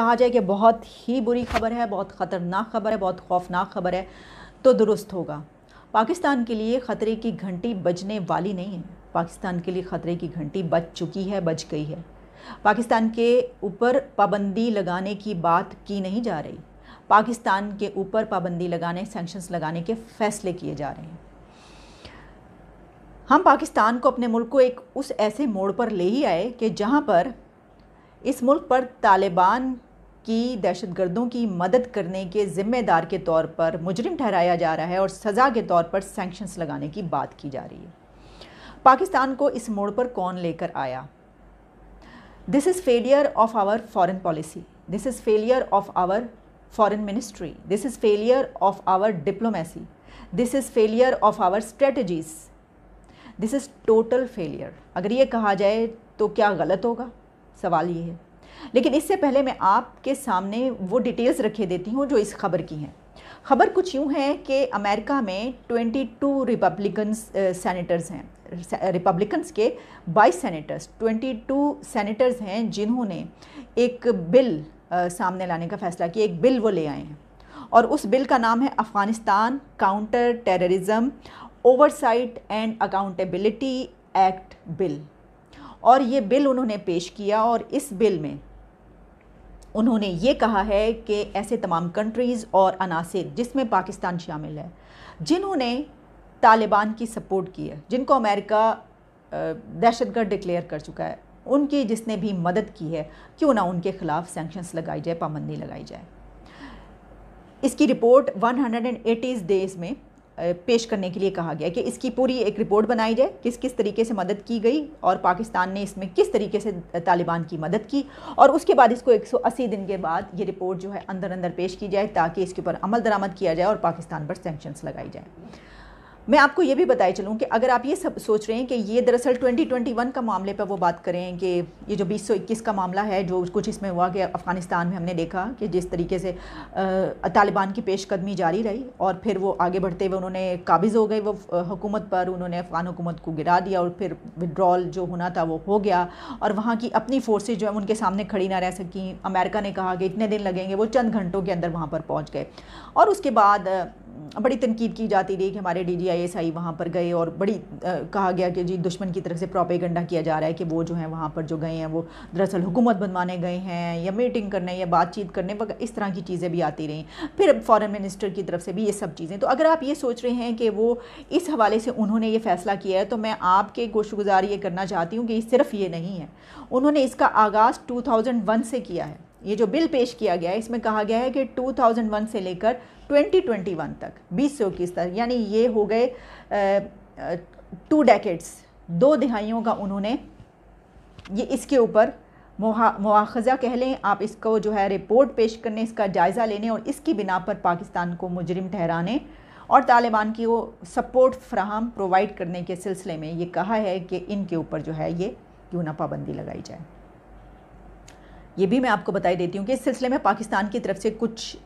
कहा जाए कि बहुत ही बुरी खबर है बहुत ख़तरनाक खबर है बहुत खौफनाक खबर है तो दुरुस्त होगा पाकिस्तान के लिए ख़तरे की घंटी बजने वाली नहीं है पाकिस्तान के लिए ख़तरे की घंटी बज चुकी है बज गई है पाकिस्तान के ऊपर पाबंदी लगाने की बात की नहीं जा रही पाकिस्तान के ऊपर पाबंदी लगाने सेंक्शंस लगाने के फैसले किए जा रहे हैं हम पाकिस्तान को अपने मुल्क को एक उस ऐसे मोड़ पर ले ही आए कि जहाँ पर इस मुल्क पर तालिबान कि दहशतगर्दों की मदद करने के ज़िम्मेदार के तौर पर मुजरिम ठहराया जा रहा है और सज़ा के तौर पर सेंक्शंस लगाने की बात की जा रही है पाकिस्तान को इस मोड़ पर कौन लेकर आया this is failure of our foreign policy this is failure of our foreign ministry this is failure of our diplomacy this is failure of our strategies this is total failure अगर ये कहा जाए तो क्या गलत होगा सवाल ये है लेकिन इससे पहले मैं आपके सामने वो डिटेल्स रखे देती हूँ जो इस खबर की हैं खबर कुछ यूँ है कि अमेरिका में 22 रिपब्लिकन सेनेटर्स हैं रिपब्लिकन्स के 22 सेनेटर्स 22 सेनेटर्स हैं जिन्होंने एक बिल सामने लाने का फैसला किया एक बिल वो ले आए हैं और उस बिल का नाम है Afghanistan counter terrorism oversight and accountability act bill और ये बिल उन्होंने पेश किया और इस बिल में उन्होंने ये कहा है कि ऐसे तमाम कंट्रीज़ और अनासर जिसमें पाकिस्तान शामिल है जिन्होंने तालिबान की सपोर्ट की है जिनको अमेरिका दहशतगर्द डिक्लेयर कर चुका है उनकी जिसने भी मदद की है क्यों ना उनके ख़िलाफ़ सेंक्शंस लगाई जाए पाबंदी लगाई जाए इसकी रिपोर्ट एटीज डेज़ में पेश करने के लिए कहा गया कि इसकी पूरी एक रिपोर्ट बनाई जाए किस किस तरीके से मदद की गई और पाकिस्तान ने इसमें किस तरीके से तालिबान की मदद की और उसके बाद इसको 180 दिन के बाद ये रिपोर्ट जो है अंदर अंदर पेश की जाए ताकि इसके ऊपर अमल दरामद किया जाए और पाकिस्तान पर सेंक्शंस लगाई जाए मैं आपको ये भी बताए चलूँ कि अगर आप ये सब सोच रहे हैं कि ये दरअसल 2021 का मामले पर वो बात करें कि ये जो 2021 का मामला है जो कुछ इसमें हुआ कि अफ़गानिस्तान में हमने देखा कि जिस तरीके से तालिबान की पेशकदमी जारी रही और फिर वो आगे बढ़ते हुए उन्होंने काबिज़ हो गए वो हुकूमत पर उन्होंने अफ़गान हुकूमत को गिरा दिया और फिर विड्रॉल जो होना था वो हो गया और वहाँ की अपनी फोर्सेज जो है उनके सामने खड़ी ना रह सकी अमेरिका ने कहा कि इतने दिन लगेंगे वो चंद घंटों के अंदर वहाँ पर पहुँच गए और उसके बाद बड़ी तनकीद की जाती रही कि हमारे D G I S I वहाँ पर गए और बड़ी आ, कहा गया कि जी दुश्मन की तरफ से प्रॉपेगंडा किया जा रहा है कि वो जो है वहाँ पर जो गए हैं वो दरअसल हुकूमत बनवाने गए हैं या मीटिंग करने या बातचीत करने वगैरह इस तरह की चीज़ें भी आती रहीं फिर फ़ॉरन मिनिस्टर की तरफ से भी ये सब चीज़ें तो अगर आप ये सोच रहे हैं कि वो इस हवाले से उन्होंने ये फ़ैसला किया है तो मैं आपके गोशगुजार ये करना चाहती हूँ कि सिर्फ ये नहीं है उन्होंने इसका आगाज़ टू से किया है ये जो बिल पेश किया गया है इसमें कहा गया है कि टू से लेकर 2021 तक बीस सौ इक्कीस तक यानी ये हो गए टू डेकेट्स दो दिहाइयों का उन्होंने ये इसके ऊपर मुआखजा कह लें आप इसको जो है रिपोर्ट पेश करने इसका जायज़ा लेने और इसकी बिना पर पाकिस्तान को मुजरिम ठहराने और तालिबान की वो सपोर्ट फ्राहम प्रोवाइड करने के सिलसिले में ये कहा है कि इनके ऊपर जो है ये क्यों ना पाबंदी लगाई जाए ये भी मैं आपको बताई देती हूँ कि इस सिलसिले में पाकिस्तान की तरफ से कुछ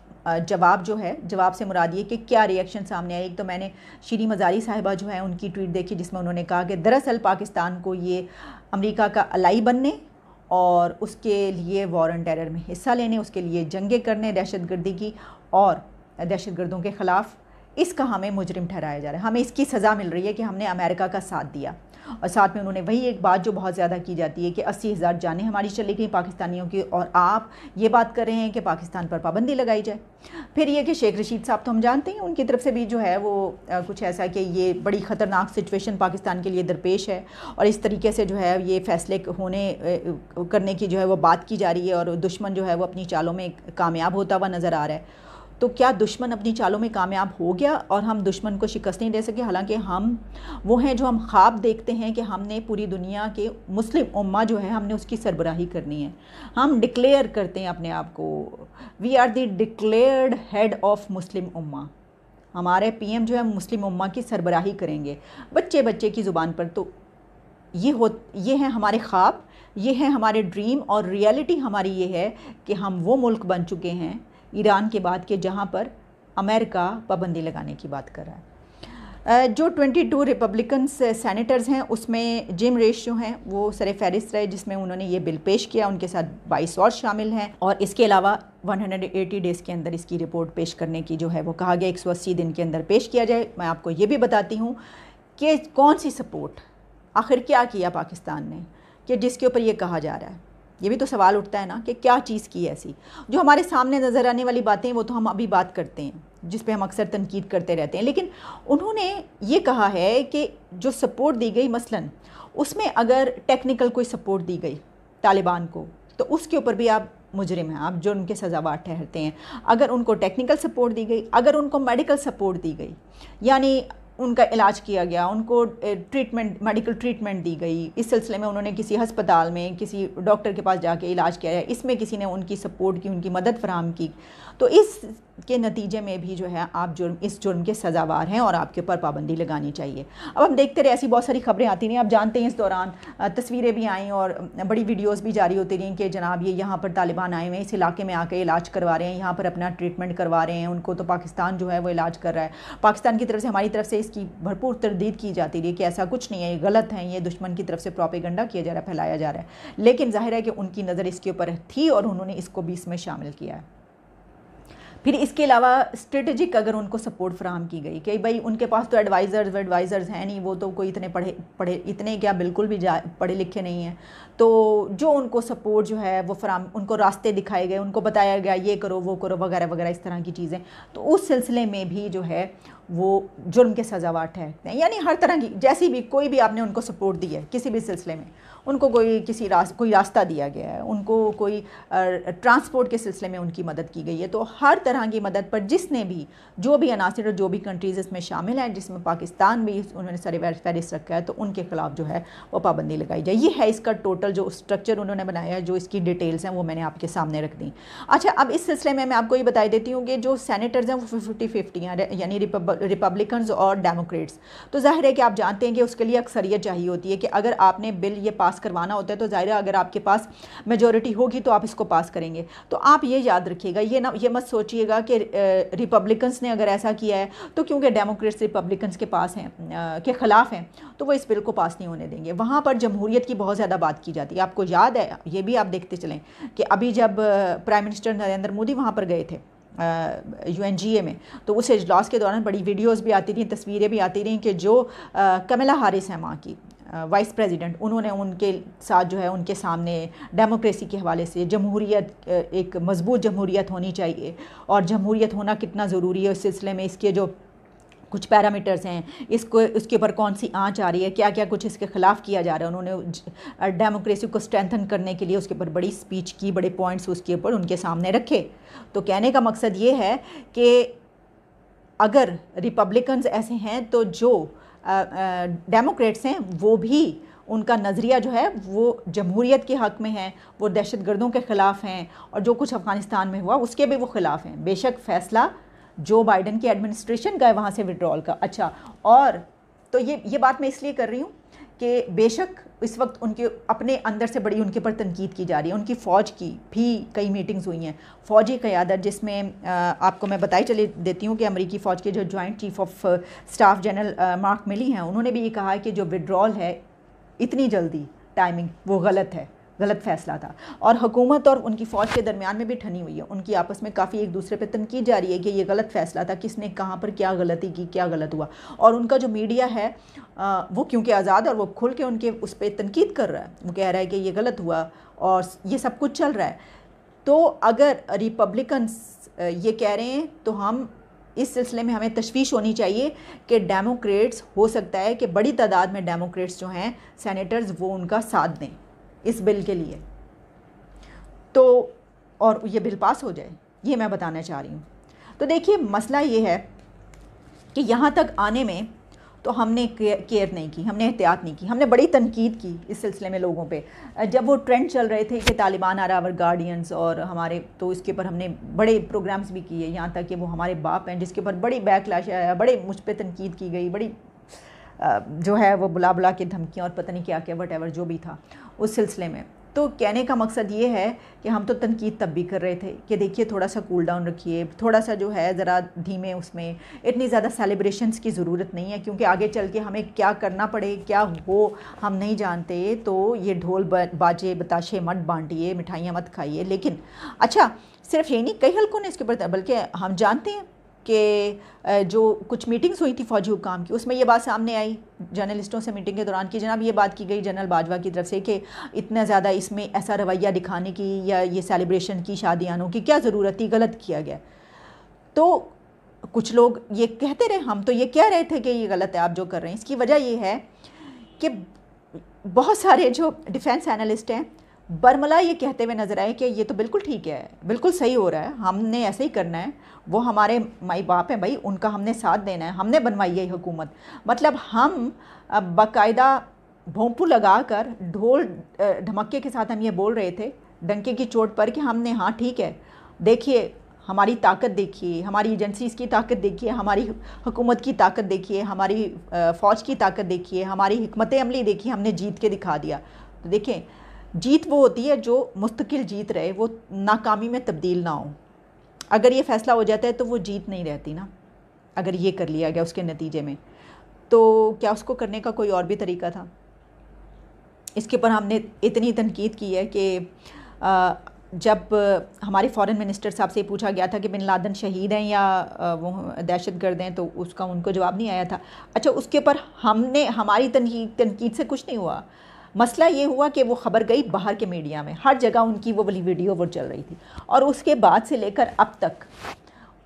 जवाब जो है जवाब से मुराद ये कि क्या रिएक्शन सामने आए एक तो मैंने श्री मजारी साहिबा जो है उनकी ट्वीट देखी जिसमें उन्होंने कहा कि दरअसल पाकिस्तान को ये अमेरिका का अलाई बनने और उसके लिए वारन टेरर में हिस्सा लेने उसके लिए जंगे करने दहशत गर्दी की और दहशत गर्दों के ख़िलाफ़ इसका हमें मुजरिम ठहराया जा रहा है हमें इसकी सज़ा मिल रही है कि हमने अमेरिका का साथ दिया और साथ में उन्होंने वही एक बात जो बहुत ज़्यादा की जाती है कि अस्सी हज़ार जानें हमारी चली गई पाकिस्तानियों की और आप ये बात कर रहे हैं कि पाकिस्तान पर पाबंदी लगाई जाए फिर ये कि शेख रशीद साहब तो हम जानते हैं उनकी तरफ से भी जो है वो कुछ ऐसा कि ये बड़ी ख़तरनाक सिचुएशन पाकिस्तान के लिए दरपेश है और इस तरीके से जो है ये फैसले होने करने की जो है वो बात की जा रही है और दुश्मन जो है वो अपनी चालों में कामयाब होता हुआ नज़र आ रहा है तो क्या दुश्मन अपनी चालों में कामयाब हो गया और हम दुश्मन को शिकस्त नहीं दे सके हालांकि हम वो हैं जो हम ख्वाब देखते हैं कि हमने पूरी दुनिया के मुस्लिम उम्मा जो है हमने उसकी सरबराही करनी है हम डिक्लेयर करते हैं अपने आप को we are the declared head of Muslim उम्मा हमारे पीएम जो है मुस्लिम उम्मा की सरबराही करेंगे बच्चे बच्चे की ज़ुबान पर तो ये हो ये हैं हमारे ख्वाब ये हैं हमारे ड्रीम और रियलिटी हमारी ये है कि हम वो मुल्क बन चुके हैं ईरान के बाद के जहाँ पर अमेरिका पाबंदी लगाने की बात कर रहा है जो 22 रिपब्लिकन सेनेटर्स हैं उसमें जिम रेश जो हैं वो सर फहरिस्त रहे जिसमें उन्होंने ये बिल पेश किया उनके साथ 22 और शामिल हैं और इसके अलावा 180 डेज़ के अंदर इसकी रिपोर्ट पेश करने की जो है वो कहा गया अस्सी दिन के अंदर पेश किया जाए मैं आपको ये भी बताती हूँ कि कौन सी सपोर्ट आखिर क्या किया पाकिस्तान ने कि जिसके ऊपर ये कहा जा रहा है ये भी तो सवाल उठता है ना कि क्या चीज़ की ऐसी जो हमारे सामने नज़र आने वाली बातें वो तो हम अभी बात करते हैं जिस पे हम अक्सर तनकीद करते रहते हैं लेकिन उन्होंने ये कहा है कि जो सपोर्ट दी गई मसलन उसमें अगर टेक्निकल कोई सपोर्ट दी गई तालिबान को तो उसके ऊपर भी आप मुजरिम हैं आप जो उनके सजावार ठहरते हैं अगर उनको टेक्निकल सपोर्ट दी गई अगर उनको मेडिकल सपोर्ट दी गई यानी उनका इलाज किया गया उनको ट्रीटमेंट मेडिकल ट्रीटमेंट दी गई इस सिलसिले में उन्होंने किसी अस्पताल में किसी डॉक्टर के पास जाके इलाज किया इसमें किसी ने उनकी सपोर्ट की उनकी मदद फराम की तो इस के नतीजे में भी जो है आप जुर्म इस जुर्म के सज़ावार हैं और आपके ऊपर पाबंदी लगानी चाहिए अब हम देखते रहे ऐसी बहुत सारी खबरें आती रहीं आप जानते हैं इस दौरान तस्वीरें भी आई और बड़ी वीडियोस भी जारी होती रहीं कि जनाब ये यहाँ पर तालिबान आए हुए हैं इस इलाके में आकर इलाज करवा रहे हैं यहाँ पर अपना ट्रीटमेंट करवा रहे हैं उनको तो पाकिस्तान जो है वो इलाज कर रहा है पाकिस्तान की तरफ से हमारी तरफ से इसकी भरपूर तरदीद की जाती रही कि ऐसा कुछ नहीं है ये गलत है ये दुश्मन की तरफ से प्रोपेगंडा किया जा रहा है फैलाया जा रहा है लेकिन जाहिर है कि उनकी नज़र इसके ऊपर थी और उन्होंने इसको भी इसमें शामिल किया है फिर इसके अलावा स्ट्रेटेजिक अगर उनको सपोर्ट फ्राहम की गई कि भाई उनके पास तो एडवाइज़र्स एडवाइज़र्स हैं नहीं वो तो कोई इतने पढ़े पढ़े इतने क्या बिल्कुल भी जा पढ़े लिखे नहीं हैं तो जो उनको सपोर्ट जो है वो फ्राहम उनको रास्ते दिखाए गए उनको बताया गया ये करो वो करो वगैरह वगैरह इस तरह की चीज़ें तो उस सिलसिले में भी जो है वो जुर्म के सजावार है हैं यानी हर तरह की जैसी भी कोई भी आपने उनको सपोर्ट दी है किसी भी सिलसिले में उनको कोई किसी रास कोई रास्ता दिया गया है उनको कोई ट्रांसपोर्ट के सिलसिले में उनकी मदद की गई है तो हर तरह की मदद पर जिसने भी जो भी अनासर और जो भी कंट्रीज़ इसमें शामिल हैं जिसमें पाकिस्तान भी उन्होंने सारे फहरिस्त रखा है तो उनके खिलाफ जो है वो पाबंदी लगाई जाए ये है इसका टोटल जो स्ट्रक्चर उन्होंने बनाया है जो इसकी डिटेल्स हैं वो मैंने आपके सामने रख दी अच्छा अब इस सिलसिले में मैं आपको ये बताई देती हूँ कि जो सैनिटर्स हैं वो फिफ्टी फिफ्टी हैं यानी रिपब्लिकन और डेमोक्रेट्स तो जाहिर है कि आप जानते हैं कि उसके लिए अक्सरियत चाहिए होती है कि अगर आपने बिल ये पास पास करवाना होता है तो ज़ाहिर अगर आपके पास मेजोरिटी होगी तो आप इसको पास करेंगे तो आप ये याद रखिएगा ये ना ये मत सोचिएगा कि रिपब्लिकन्स ने अगर ऐसा किया है तो क्योंकि डेमोक्रेट्स रिपब्लिकन्स के पास हैं के ख़िलाफ़ हैं तो वो इस बिल को पास नहीं होने देंगे वहाँ पर जमहूरीत की बहुत ज़्यादा बात की जाती है आपको याद है ये भी आप देखते चलें कि अभी जब प्राइम मिनिस्टर नरेंद्र मोदी वहाँ पर गए थे यू एन जी ए में तो उस इजलास के दौरान बड़ी वीडियोस भी आती थी तस्वीरें भी आती थी कि जो कमला हारिस हैं वहाँ की वाइस प्रेसिडेंट उन्होंने उनके साथ जो है उनके सामने डेमोक्रेसी के हवाले से जमहूरीत एक मजबूत जमहूरीत होनी चाहिए और जमहूरीत होना कितना ज़रूरी है इस सिलसिले में इसके जो कुछ पैरामीटर्स हैं इसको उसके ऊपर कौन सी आंच आ रही है क्या क्या कुछ इसके ख़िलाफ़ किया जा रहा है उन्होंने डेमोक्रेसी को स्ट्रेंथन करने के लिए उसके ऊपर बड़ी स्पीच की बड़े पॉइंट्स उसके ऊपर उनके सामने रखे तो कहने का मकसद ये है कि अगर रिपब्लिकन्स ऐसे हैं तो जो डेमोक्रेट्स हैं वो भी उनका नज़रिया जो है वो जमहूरीत के हक़ में है वो दहशत गर्दों के ख़िलाफ़ हैं और जो कुछ अफ़गानिस्तान में हुआ उसके भी वो ख़िलाफ़ हैं बेशक फ़ैसला जो बाइडन की एडमिनिस्ट्रेशन का है वहाँ से विड्रॉल का अच्छा और तो ये ये बात मैं इसलिए कर रही हूँ कि बेशक इस वक्त उनके अपने अंदर से बड़ी उनके ऊपर तनकीद की जा रही है उनकी फ़ौज की भी कई मीटिंग्स हुई हैं फ़ौजी क़्यादत जिसमें आपको मैं बताई चले देती हूँ कि अमरीकी फ़ौज के जो joint chief of staff general Mark Milley हैं उन्होंने भी ये कहा कि जो विड्रॉल है इतनी जल्दी टाइमिंग वो गलत है गलत फैसला था और हुकूमत और उनकी फ़ौज के दरमियान में भी ठनी हुई है उनकी आपस में काफ़ी एक दूसरे पर तनकीद जा रही है कि ये गलत फैसला था किसने कहाँ पर क्या गलती की क्या गलत हुआ और उनका जो मीडिया है वो क्योंकि आज़ाद और वो खुल के उनके उस पर तनकीद कर रहा है वो कह रहा है कि ये गलत हुआ और ये सब कुछ चल रहा है तो अगर रिपब्लिकन्स ये कह रहे हैं तो हम इस सिलसिले में हमें तशवीश होनी चाहिए कि डेमोक्रेट्स हो सकता है कि बड़ी तादाद में डेमोक्रेट्स जो हैं सेनेटर्स वो उनका साथ दें इस बिल के लिए तो और ये बिल पास हो जाए ये मैं बताना चाह रही हूँ तो देखिए मसला ये है कि यहाँ तक आने में तो हमने केयर नहीं की हमने एहतियात नहीं की हमने बड़ी तनकीद की इस सिलसिले में लोगों पे जब वो ट्रेंड चल रहे थे कि तालिबान आर आवर गार्डियंस और हमारे तो इसके ऊपर हमने बड़े प्रोग्राम्स भी किए यहाँ तक कि वो हमारे बाप हैं जिसके ऊपर बड़ी बैकलाश आया बड़े मुझ पर तनकीद की गई बड़ी जो है वो बुला बुला के धमकियाँ और पता नहीं क्या क्या वट जो भी था उस सिलसिले में तो कहने का मकसद ये है कि हम तो तनकीद तब भी कर रहे थे कि देखिए थोड़ा सा कूल डाउन रखिए थोड़ा सा जो है ज़रा धीमे उसमें इतनी ज़्यादा सेलिब्रेशंस की ज़रूरत नहीं है क्योंकि आगे चल के हमें क्या करना पड़े क्या हो हम नहीं जानते तो ये ढोल बाजे बताशे मत बांटिए मिठाइयाँ मत खाइए लेकिन अच्छा सिर्फ ये नहीं कई हल्कों ने इसके ऊपर बल्कि हम जानते हैं कि जो कुछ मीटिंग्स हुई थी फ़ौजी हुकाम की उसमें यह बात सामने आई जर्नलिस्टों से मीटिंग के दौरान कि जनाब ये बात की गई जनरल बाजवा की तरफ से कि इतना ज़्यादा इसमें ऐसा रवैया दिखाने की या ये सेलिब्रेशन की शादियानों की क्या ज़रूरत थी गलत किया गया तो कुछ लोग ये कहते रहे हम तो ये कह रहे थे कि ये गलत है आप जो कर रहे हैं इसकी वजह ये है कि बहुत सारे जो डिफेंस एनालिस्ट हैं बर्मला ये कहते हुए नज़र आए कि ये तो बिल्कुल ठीक है बिल्कुल सही हो रहा है हमने ऐसे ही करना है वो हमारे माई बाप हैं भाई उनका हमने साथ देना है हमने बनवाई है हुकूमत मतलब हम बाकायदा भोंपू लगा कर ढोल धमक्के के साथ हम ये बोल रहे थे डंके की चोट पर कि हमने हाँ ठीक है देखिए हमारी ताकत देखिए हमारी एजेंसीज़ की ताकत देखिए हमारी हुकूमत की ताकत देखिए हमारी फ़ौज की ताकत देखिए हमारी हमत अमली देखिए हमने जीत के दिखा दिया तो देखें जीत वो होती है जो मुस्तकिल जीत रहे वो नाकामी में तब्दील ना हो अगर ये फ़ैसला हो जाता है तो वो जीत नहीं रहती ना अगर ये कर लिया गया उसके नतीजे में तो क्या उसको करने का कोई और भी तरीका था इसके ऊपर हमने इतनी तनकीद की है कि जब हमारे फॉरेन मिनिस्टर साहब से पूछा गया था कि बिन लादन शहीद हैं या वो दहशत गर्द हैं तो उसका उनको जवाब नहीं आया था अच्छा उसके ऊपर हमने हमारी तनकीद से कुछ नहीं हुआ मसला ये हुआ कि वो खबर गई बाहर के मीडिया में हर जगह उनकी वो वाली वीडियो वो चल रही थी और उसके बाद से लेकर अब तक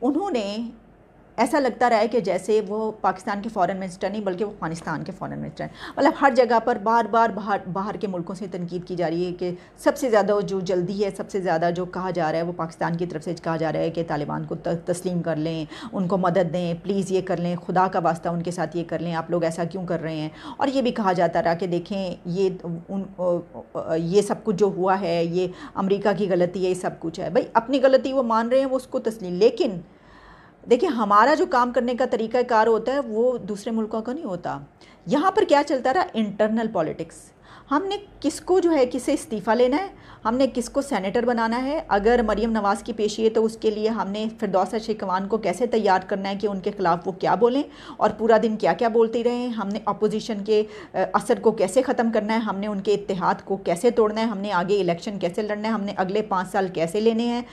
उन्होंने ऐसा लगता रहा है कि जैसे वो पाकिस्तान के फॉरेन मिनिस्टर नहीं बल्कि वो अफगानिस्तान के फॉरेन मिनिस्टर हैं मतलब हर जगह पर बार बार बाहर बाहर के मुल्कों से तनकीद की जा रही है कि सबसे ज़्यादा जो जल्दी है सबसे ज़्यादा जो कहा जा रहा है वो पाकिस्तान की तरफ से कहा जा रहा है कि तालिबान को तस्लीम कर लें उनको मदद दें प्लीज़ ये कर लें खुदा का वास्ता उनके साथ ये कर लें आप लोग ऐसा क्यों कर रहे हैं और ये भी कहा जाता रहा कि देखें ये उन ये सब कुछ जो हुआ है ये अमरीका की गलती है ये सब कुछ है भाई अपनी गलती वो मान रहे हैं वो उसको तस्लीम लेकिन देखिए हमारा जो काम करने का तरीका कार होता है वो दूसरे मुल्कों का नहीं होता यहाँ पर क्या चलता रहा इंटरनल पॉलिटिक्स हमने किसको जो है किसे इस्तीफ़ा लेना है हमने किसको सेनेटर बनाना है अगर मरीम नवाज़ की पेशी है तो उसके लिए हमने दौसा शेखवान को कैसे तैयार करना है कि उनके ख़िलाफ़ वो क्या बोलें और पूरा दिन क्या क्या बोलती रहें हमने अपोजिशन के असर को कैसे ख़त्म करना है हमने उनके इतिहाद को कैसे तोड़ना है हमने आगे इलेक्शन कैसे लड़ना है हमने अगले पाँच साल कैसे लेने हैं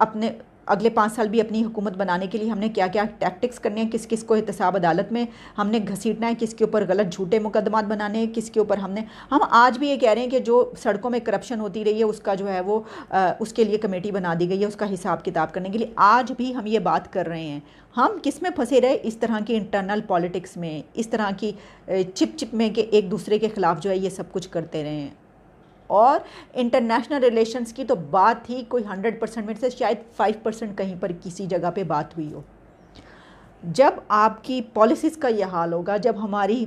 अपने अगले पाँच साल भी अपनी हुकूमत बनाने के लिए हमने क्या क्या टैक्टिक्स करने हैं किस किस को एहतसाब अदालत में हमने घसीटना है किसके ऊपर गलत झूठे मुकदमा बनाने हैं किसके ऊपर हमने हम आज भी ये कह रहे हैं कि जो सड़कों में करप्शन होती रही है उसका जो है वो आ, उसके लिए कमेटी बना दी गई है उसका हिसाब किताब करने के लिए आज भी हम ये बात कर रहे हैं हम किस में फंसे रहे इस तरह की इंटरनल पॉलिटिक्स में इस तरह की चिप चिप में कि एक दूसरे के ख़िलाफ़ जो है ये सब कुछ करते रहे हैं और इंटरनेशनल रिलेशंस की तो बात ही कोई हंड्रेड परसेंट में से शायद फाइव परसेंट कहीं पर किसी जगह पे बात हुई हो जब आपकी पॉलिसीज़ का यह हाल होगा जब हमारी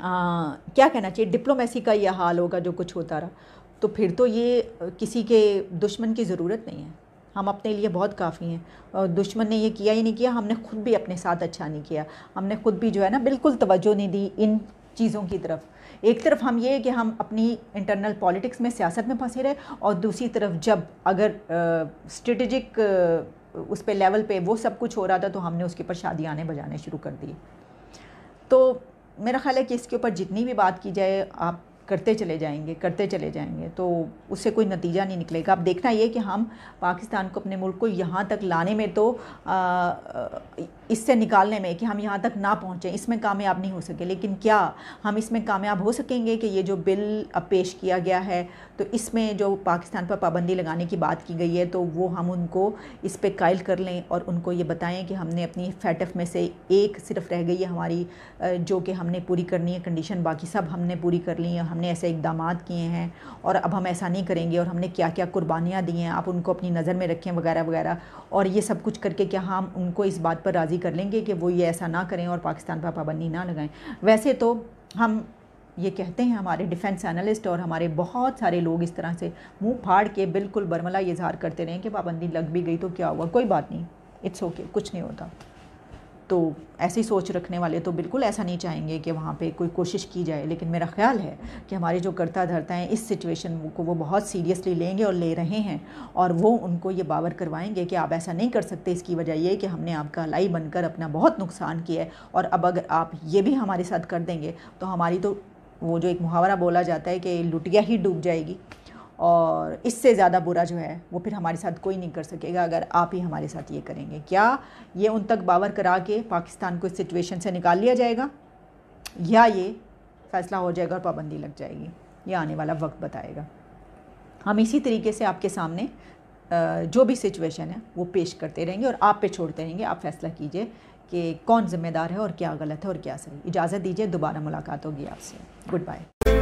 आ, क्या कहना चाहिए डिप्लोमेसी का यह हाल होगा जो कुछ होता रहा तो फिर तो ये किसी के दुश्मन की ज़रूरत नहीं है हम अपने लिए बहुत काफ़ी हैं और दुश्मन ने ये किया ही नहीं किया हमने खुद भी अपने साथ अच्छा नहीं किया हमने खुद भी जो है ना बिल्कुल तवज्जो नहीं दी इन चीज़ों की तरफ एक तरफ हम ये कि हम अपनी इंटरनल पॉलिटिक्स में सियासत में फंसे रहे और दूसरी तरफ जब अगर स्ट्रेटजिक उस पर लेवल पे वो सब कुछ हो रहा था तो हमने उसके ऊपर शादी आने बजाने शुरू कर दिए तो मेरा ख्याल है कि इसके ऊपर जितनी भी बात की जाए आप करते चले जाएंगे करते चले जाएंगे तो उससे कोई नतीजा नहीं निकलेगा अब देखना ये कि हम पाकिस्तान को अपने मुल्क को यहाँ तक लाने में तो इससे निकालने में कि हम यहाँ तक ना पहुँचें इसमें कामयाब नहीं हो सके लेकिन क्या हम इसमें कामयाब हो सकेंगे कि ये जो बिल अब पेश किया गया है तो इसमें जो पाकिस्तान पर पाबंदी लगाने की बात की गई है तो वो हम उनको इस पर कायल कर लें और उनको ये बताएं कि हमने अपनी फैटफ में से एक सिर्फ रह गई है हमारी जो कि हमने पूरी करनी है कंडीशन बाकी सब हमने पूरी कर ली है हम हमने ऐसे इकदाम किए हैं और अब हम ऐसा नहीं करेंगे और हमने क्या क्या कुर्बानियाँ दी हैं आप उनको अपनी नज़र में रखें वगैरह वगैरह और ये सब कुछ करके क्या हम उनको इस बात पर राज़ी कर लेंगे कि वो ये ऐसा ना करें और पाकिस्तान पर पाबंदी ना लगाएं वैसे तो हम ये कहते हैं हमारे डिफेंस एनालिस्ट और हमारे बहुत सारे लोग इस तरह से मुंह फाड़ के बिल्कुल बर्मला इजहार करते रहें कि पाबंदी लग भी गई तो क्या हुआ कोई बात नहीं इट्स ओके okay, कुछ नहीं होता तो ऐसी सोच रखने वाले तो बिल्कुल ऐसा नहीं चाहेंगे कि वहाँ पे कोई कोशिश की जाए लेकिन मेरा ख्याल है कि हमारे जो करता धरता हैं इस सिचुएशन को वो बहुत सीरियसली लेंगे और ले रहे हैं और वो उनको ये बावर करवाएंगे कि आप ऐसा नहीं कर सकते इसकी वजह ये कि हमने आपका लाई बनकर अपना बहुत नुकसान किया है और अब अगर आप ये भी हमारे साथ कर देंगे तो हमारी तो वो जो एक मुहावरा बोला जाता है कि लुटिया ही डूब जाएगी और इससे ज़्यादा बुरा जो है वो फिर हमारे साथ कोई नहीं कर सकेगा अगर आप ही हमारे साथ ये करेंगे क्या ये उन तक बावर करा के पाकिस्तान को इस सिचुएशन से निकाल लिया जाएगा या ये फैसला हो जाएगा और पाबंदी लग जाएगी ये आने वाला वक्त बताएगा हम इसी तरीके से आपके सामने जो भी सिचुएशन है वो पेश करते रहेंगे और आप पे छोड़ते रहेंगे आप फैसला कीजिए कि कौन ज़िम्मेदार है और क्या गलत है और क्या सही इजाज़त दीजिए दोबारा मुलाकात होगी आपसे गुड बाय